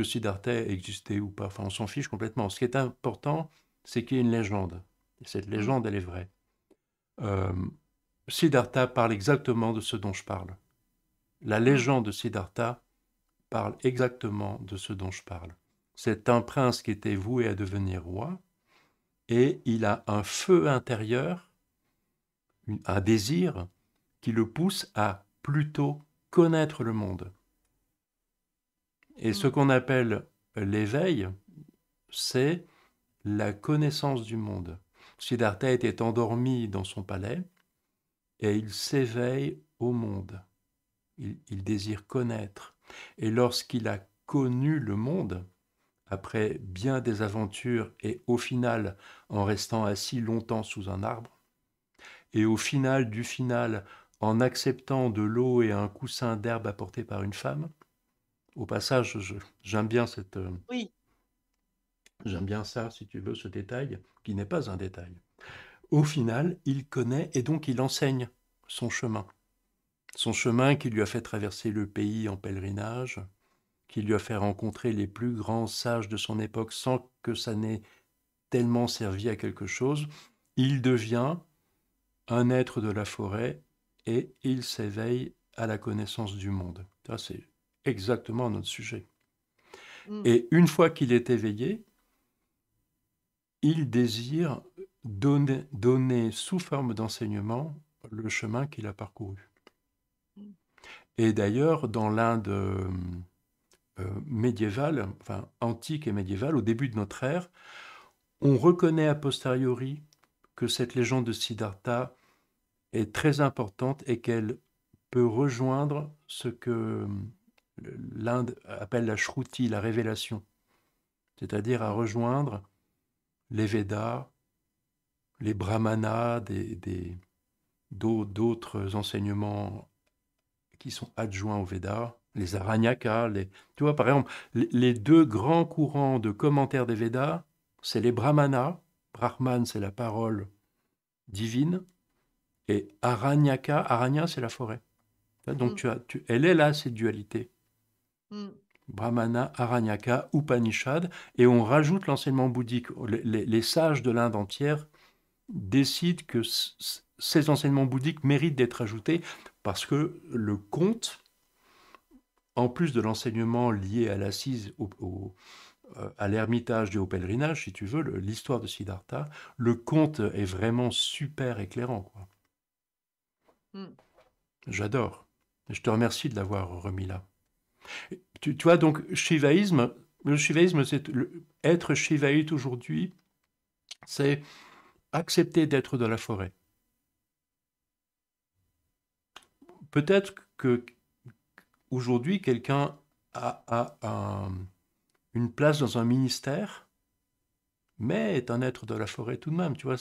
Siddhartha existait ou pas. Enfin, on s'en fiche complètement. Ce qui est important, c'est qu'il y ait une légende. cette mm. légende, elle est vraie. Euh, Siddhartha parle exactement de ce dont je parle. La mm. légende de Siddhartha parle exactement de ce dont je parle. C'est un prince qui était voué à devenir roi, et il a un feu intérieur, un désir, qui le pousse à plutôt connaître le monde. Et ce mm. qu'on appelle l'éveil, c'est la connaissance du monde. Siddhartha était endormi dans son palais et il s'éveille au monde. Il, il désire connaître. Et lorsqu'il a connu le monde, après bien des aventures et au final en restant assis longtemps sous un arbre, et au final du final en acceptant de l'eau et un coussin d'herbe apporté par une femme, au passage, j'aime bien cette. Euh, oui. J'aime bien ça, si tu veux, ce détail, qui n'est pas un détail. Au final, il connaît et donc il enseigne son chemin. Son chemin qui lui a fait traverser le pays en pèlerinage, qui lui a fait rencontrer les plus grands sages de son époque sans que ça n'ait tellement servi à quelque chose. Il devient un être de la forêt et il s'éveille à la connaissance du monde. Ça, c'est exactement à notre sujet. Mm. Et une fois qu'il est éveillé, il désire donner, donner sous forme d'enseignement le chemin qu'il a parcouru. Mm. Et d'ailleurs, dans l'Inde euh, médiévale, enfin antique et médiévale, au début de notre ère, on reconnaît a posteriori que cette légende de Siddhartha est très importante et qu'elle peut rejoindre ce que l'Inde appelle la shruti, la révélation, c'est-à-dire à rejoindre les Védas, les brahmanas, des, d'autres enseignements qui sont adjoints aux Védas, les Aranyakas, les, tu vois, par exemple, les deux grands courants de commentaires des Védas, c'est les brahmanas, Brahman c'est la parole divine, et Aranyaka, Aranya c'est la forêt. Donc mm. tu as, elle est là, cette dualité. Mm. Brahmana, Aranyaka, Upanishad, et on rajoute l'enseignement bouddhique. Les, sages de l'Inde entière décident que ces enseignements bouddhiques méritent d'être ajoutés parce que le conte, en plus de l'enseignement lié à l'assise, euh, à l'ermitage et au pèlerinage, si tu veux, l'histoire de Siddhartha, le conte est vraiment super éclairant. Mm. J'adore. Je te remercie de l'avoir remis là. Tu, vois, donc, shivaïsme, le shivaïsme, c'est être shivaïte aujourd'hui, c'est accepter d'être de la forêt. Peut-être que aujourd'hui, quelqu'un a, a, une place dans un ministère, mais est un être de la forêt tout de même. Tu vois,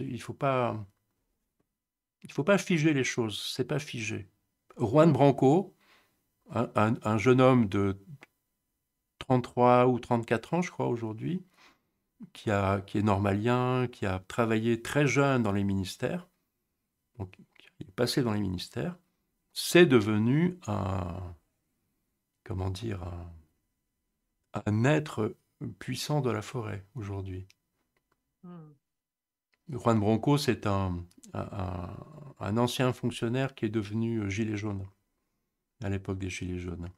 il faut pas, faut pas figer les choses. C'est pas figé. Juan Branco, un, jeune homme de 33 ou 34 ans, je crois, aujourd'hui, qui, est normalien, qui a travaillé très jeune dans les ministères, donc est passé dans les ministères, c'est devenu un, comment dire, un, être puissant de la forêt aujourd'hui. Hmm. Juan Bronco, c'est un, ancien fonctionnaire qui est devenu euh, gilet jaune à l'époque des Gilets jaunes.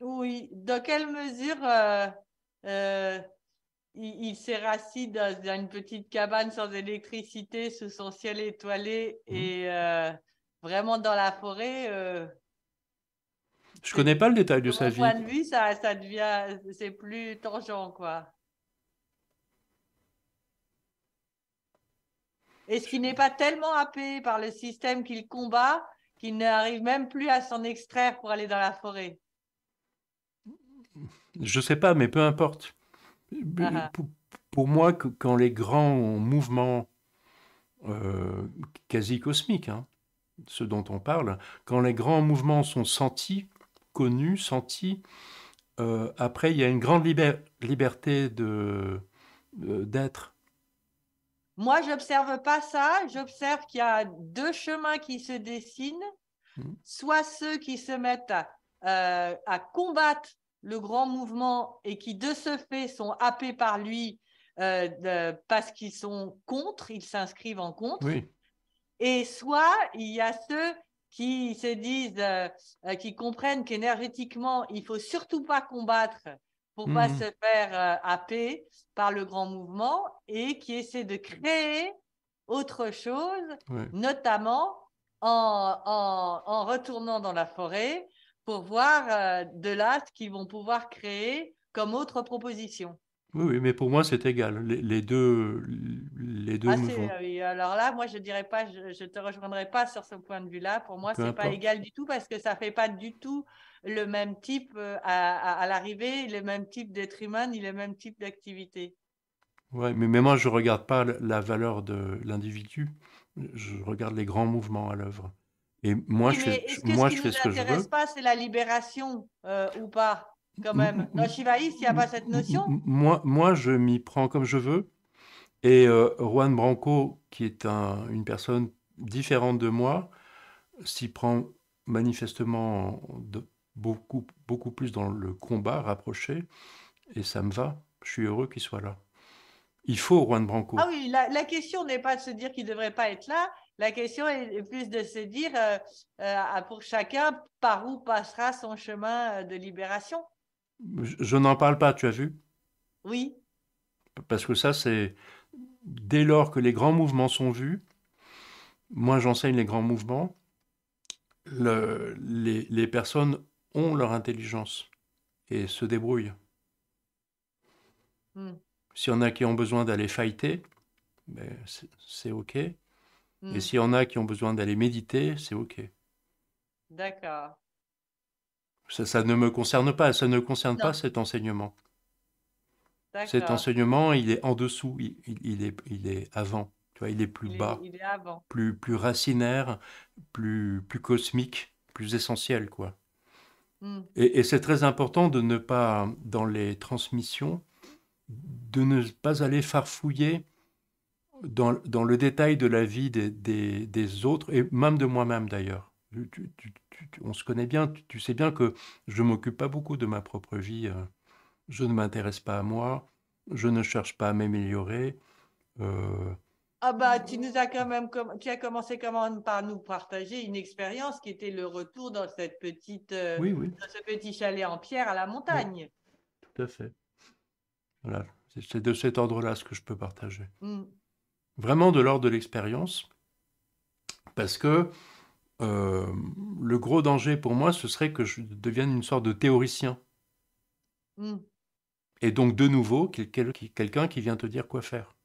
Oui, dans quelle mesure euh, euh, il, s'est rassis dans, une petite cabane sans électricité sous son ciel étoilé mmh. et euh, vraiment dans la forêt Je connais pas le détail de sa vie. point de vue, ça, ça devient, c'est plus tangent, quoi. Et ce qui n'est pas tellement happé par le système qu'il combat, qu'il n'arrive même plus à s'en extraire pour aller dans la forêt Je sais pas, mais peu importe. Ah ah. Pour, moi, quand les grands mouvements euh, quasi cosmiques, hein, ce dont on parle, quand les grands mouvements sont sentis, connus, sentis, euh, après il y a une grande liberté de euh, d'être moi, j'observe pas ça. J'observe qu'il y a deux chemins qui se dessinent. Hmm. Soit ceux qui se mettent euh, à, combattre le grand mouvement et qui, de ce fait, sont happés par lui euh, parce qu'ils sont contre, ils s'inscrivent en contre. Et soit il y a ceux qui se disent, euh, qui comprennent qu'énergétiquement, il faut surtout pas combattre pour ne mmh pas se faire euh, happer par le grand mouvement et qui essaie de créer autre chose, notamment en, en, retournant dans la forêt pour voir euh, de là ce qu'ils vont pouvoir créer comme autre proposition. Oui, oui, mais pour moi, c'est égal. Les, deux, les deux Ah, alors là, moi, je dirais pas, je, te rejoindrai pas sur ce point de vue-là. Pour moi, ce c'est pas égal du tout parce que ça fait pas du tout le même type euh, à, l'arrivée, le même type d'être humain, ni le même type d'activité. Ouais, mais, mais moi, je regarde pas la valeur de l'individu. Je regarde les grands mouvements à l'œuvre. Et moi, je fais, ce que je veux. fais ce que je intéresse pas, c'est la libération euh, ou pas? quand même. Dans il n'y a pas cette notion. Moi, moi je m'y prends comme je veux. Et euh, Juan Branco, qui est une personne différente de moi, s'y prend manifestement de, beaucoup, beaucoup plus dans le combat rapproché. Et ça me va. Je suis heureux qu'il soit là. Il faut Juan Branco. Ah oui, la, question n'est pas de se dire qu'il ne devrait pas être là. La question est plus de se dire, euh, euh, pour chacun, par où passera son chemin de libération. Je n'en parle pas, tu as vu Oui. Parce que ça, c'est dès lors que les grands mouvements sont vus, moi j'enseigne les grands mouvements, les, personnes ont leur intelligence et se débrouillent. Si hmm. S'il y en a qui ont besoin d'aller fighter, ben, c'est OK. Et hmm. s'il y en a qui ont besoin d'aller méditer, c'est OK. D'accord. Ça, ne me concerne pas, ça ne concerne pas cet enseignement. Cet enseignement, il est en dessous, il, est, il est avant, tu vois, il est plus bas, Plus, plus racinaire, plus, plus cosmique, plus essentiel. quoi. Hmm. Et, c'est très important de ne pas, dans les transmissions, de ne pas aller farfouiller dans, le détail de la vie des, autres, et même de moi-même d'ailleurs on se connaît bien, tu, sais bien que je m'occupe pas beaucoup de ma propre vie. Euh, je ne m'intéresse pas à moi, je ne cherche pas à m'améliorer. Euh, ah bah tu nous as quand même tu as commencé comment par nous partager une expérience qui était le retour dans cette petite euh, oui, oui. Dans ce petit chalet en pierre à la montagne. tout à fait. Voilà, c'est de cet ordre-là ce que je peux partager. Mm. Vraiment de l'ordre de l'expérience, parce que euh, le gros danger pour moi, ce serait que je devienne une sorte de théoricien. Hmm. Et donc, de nouveau, quelqu'un qui vient te dire quoi faire.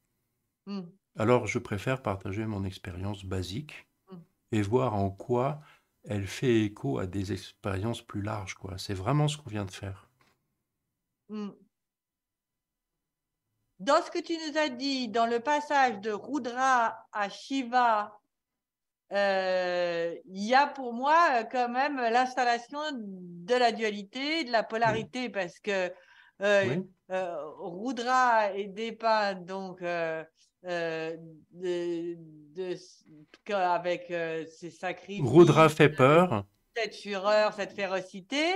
Hmm. Alors, je préfère partager mon expérience basique hmm. et voir en quoi elle fait écho à des expériences plus larges. Quoi. C'est vraiment ce qu'on vient de faire. Dans ce que tu nous as dit, dans le passage de Rudra à Shiva euh, il y a pour moi euh, quand même l'installation de la dualité, de la polarité, parce que euh, euh Rudra est dépeint donc de, avec ses sacrifices. Rudra fait peur. Cette fureur, cette férocité.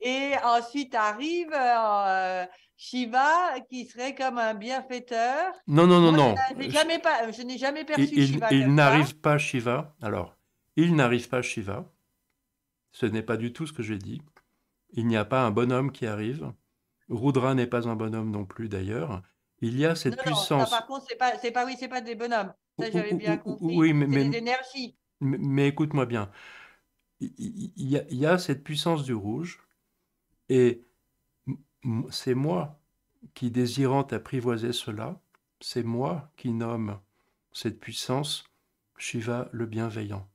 Et ensuite arrive euh, Shiva, qui serait comme un bienfaiteur. Non, non, non, non. Je, jamais pas, je n'ai jamais perçu il, Shiva. Il, il n'arrive pas Shiva. Alors, il n'arrive pas Shiva. Ce n'est pas du tout ce que j'ai dit. Il n'y a pas un bonhomme qui arrive. Rudra n'est pas un bonhomme non plus d'ailleurs. Il y a cette puissance. Non, par contre, c'est pas, pas, oui, c'est pas des bonhommes. Ça, j'avais bien compris. Oui, mais, mais Mais, écoute-moi bien. il y a cette puissance du rouge et c'est moi qui, désirant apprivoiser cela, c'est moi qui nomme cette puissance Shiva le bienveillant.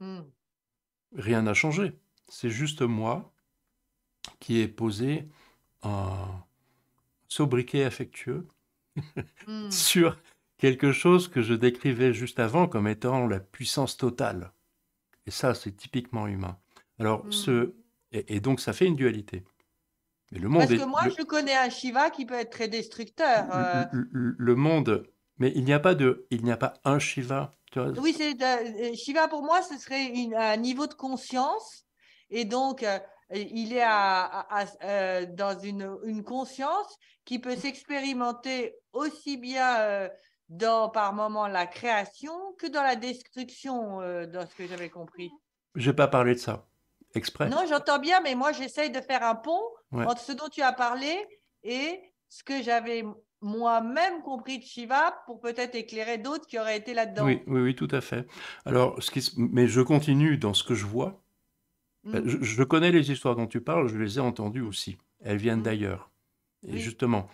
Hmm. Rien n'a changé. C'est juste moi qui ai posé un sobriquet affectueux hmm. sur quelque chose que je décrivais juste avant comme étant la puissance totale. Et ça, c'est typiquement humain. Alors, ce, hmm. Et, donc, ça fait une dualité. le monde Parce que moi, je connais un Shiva qui peut être très destructeur. Euh. Le, monde, mais il n'y a pas de, il n'y a pas un Shiva. oui, c'est euh, euh, Shiva pour moi, ce serait un niveau de conscience, et donc il est à, dans une, une, conscience qui peut s'expérimenter aussi bien dans par moment la création que dans la destruction, dans ce que j'avais compris. J'ai pas parlé de ça. Non, j'entends bien, mais moi, j'essaye de faire un pont entre ce dont tu as parlé et ce que j'avais moi-même compris de Shiva pour peut-être éclairer d'autres qui auraient été là-dedans. Oui, oui, tout à fait. Alors, ce mais je continue dans ce que je vois. Mm. Bah, je, connais les histoires dont tu parles, je les ai entendues aussi. Elles viennent mm. d'ailleurs. Et justement,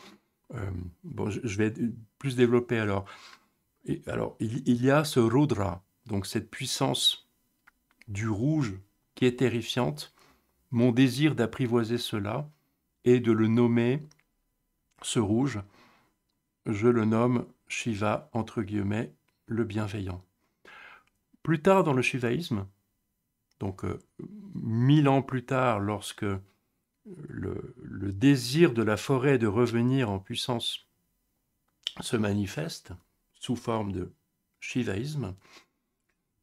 euh, bon, je, vais plus développer alors. alors, il, y a ce Rudra, donc cette puissance du rouge est terrifiante, mon désir d'apprivoiser cela et de le nommer, ce rouge, je le nomme Shiva, entre guillemets, le bienveillant. Plus tard dans le shivaïsme, donc euh, mille ans plus tard, lorsque le, désir de la forêt de revenir en puissance se manifeste sous forme de shivaïsme,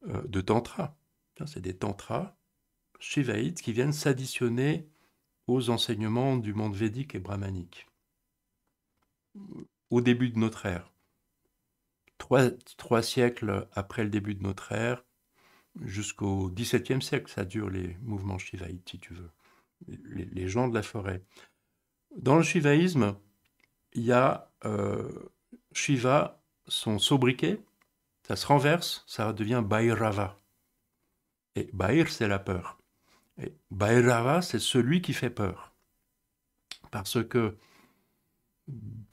euh, de tantra. C'est des tantras shivaïtes qui viennent s'additionner aux enseignements du monde védique et brahmanique au début de notre ère. Trois, siècles après le début de notre ère, jusqu'au XVIIe siècle, ça dure les mouvements shivaïtes, si tu veux, les, gens de la forêt. Dans le shivaïsme, il y a euh, Shiva, son sobriquet, ça se renverse, ça devient Bhairava. Et Bhair, c'est la peur. Et c'est celui qui fait peur. Parce que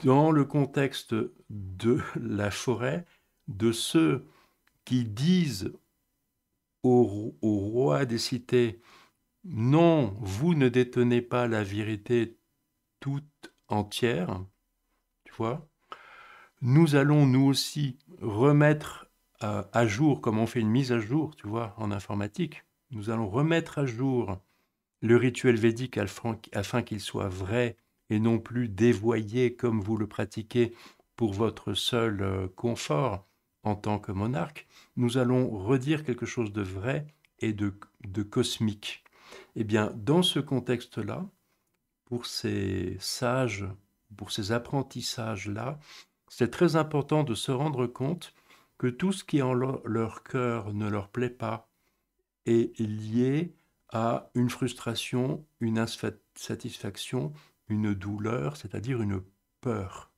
dans le contexte de la forêt, de ceux qui disent au, roi des cités, non, vous ne détenez pas la vérité toute entière, tu vois, nous allons nous aussi remettre euh, à jour, comme on fait une mise à jour, tu vois, en informatique nous allons remettre à jour le rituel védique afin qu'il soit vrai et non plus dévoyé comme vous le pratiquez pour votre seul euh, confort en tant que monarque, nous allons redire quelque chose de vrai et de, cosmique. Eh bien, dans ce contexte-là, pour ces sages, pour ces apprentissages-là, c'est très important de se rendre compte que tout ce qui en leur cœur ne leur plaît pas, est liée à une frustration, une insatisfaction, une douleur, c'est-à-dire une peur.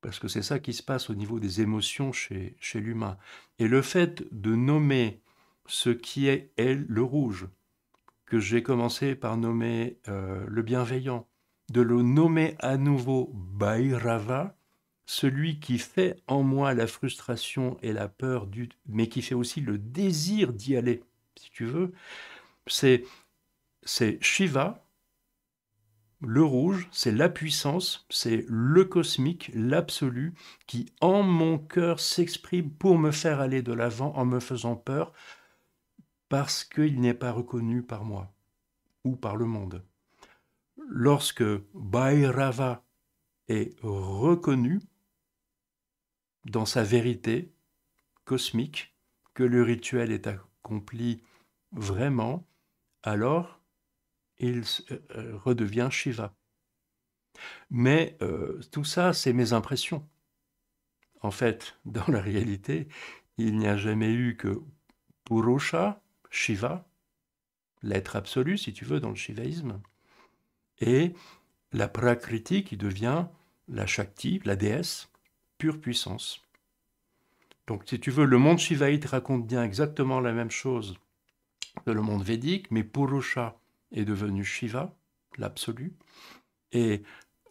Parce que c'est ça qui se passe au niveau des émotions chez, l'humain. Et le fait de nommer ce qui est, elle, le rouge, que j'ai commencé par nommer euh, le bienveillant, de le nommer à nouveau Bhairava, celui qui fait en moi la frustration et la peur, du, mais qui fait aussi le désir d'y aller, si tu veux, c'est Shiva, le rouge, c'est la puissance, c'est le cosmique, l'absolu, qui en mon cœur s'exprime pour me faire aller de l'avant en me faisant peur, parce qu'il n'est pas reconnu par moi ou par le monde. Lorsque Bhairava est reconnu, dans sa vérité cosmique que le rituel est accompli vraiment, alors il euh, euh, redevient Shiva. Mais euh, tout ça, c'est mes impressions. En fait, dans la réalité, il n'y a jamais eu que Purusha, Shiva, l'être absolu, si tu veux, dans le shivaïsme, et la Prakriti qui devient la Shakti, la déesse, pure puissance. Donc, si tu veux, le monde shivaïte raconte bien exactement la même chose que le monde védique, mais Purusha est devenu Shiva, l'absolu, et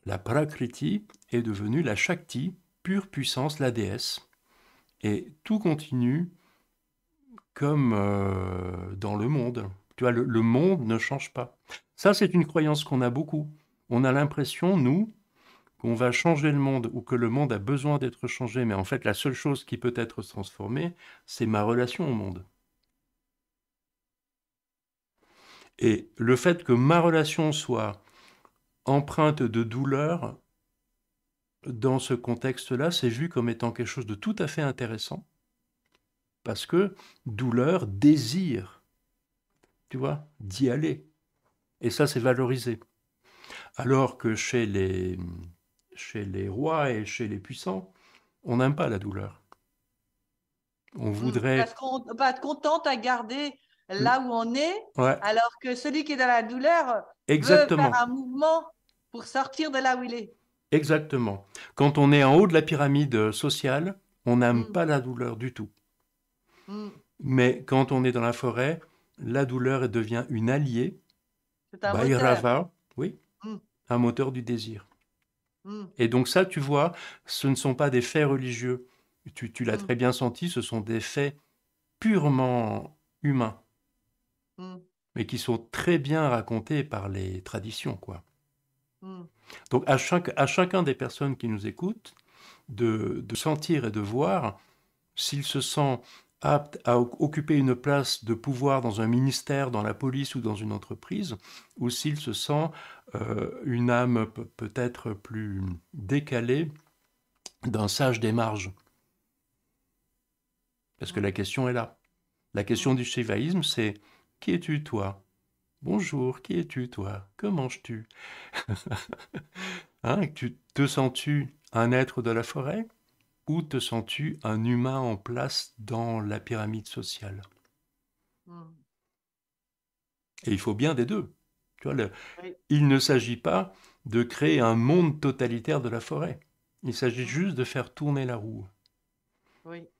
la Prakriti est devenue la Shakti, pure puissance, la déesse. Et tout continue comme euh, dans le monde. Tu vois, le monde ne change pas. Ça, c'est une croyance qu'on a beaucoup. On a l'impression, nous, qu'on va changer le monde ou que le monde a besoin d'être changé, mais en fait la seule chose qui peut être transformée, c'est ma relation au monde. Et le fait que ma relation soit empreinte de douleur, dans ce contexte-là, c'est vu comme étant quelque chose de tout à fait intéressant, parce que douleur, désir, tu vois, d'y aller. Et ça, c'est valorisé. Alors que chez les chez les rois et chez les puissants, on n'aime pas la douleur. On hmm, voudrait. Parce qu'on être contente à garder hmm. là où on est, alors que celui qui est dans la douleur Exactement. veut faire un mouvement pour sortir de là où il est. Exactement. Quand on est en haut de la pyramide sociale, on n'aime hmm. pas la douleur du tout. Mais quand on est dans la forêt, la douleur devient une alliée. oui, un moteur du désir. Mm. Et donc ça, tu vois, ce ne sont pas des faits religieux. Tu, l'as mm. très bien senti, ce sont des faits purement humains, mm. mais qui sont très bien racontés par les traditions, quoi. Donc à, chacun des personnes qui nous écoutent, de, de sentir et de voir s'il se sent apte à occuper une place de pouvoir dans un ministère, dans la police ou dans une entreprise, ou s'il se sent euh, une âme peut-être plus décalée d'un sage des marges. Parce que la question est là. La question du shivaïsme, c'est qui es-tu toi Bonjour, qui es-tu toi Que manges-tu hein, Tu te sens-tu un être de la forêt où te sens-tu un humain en place dans la pyramide sociale Et il faut bien des deux. Il ne s'agit pas de créer un monde totalitaire de la forêt. Il s'agit juste de faire tourner la roue. Oui.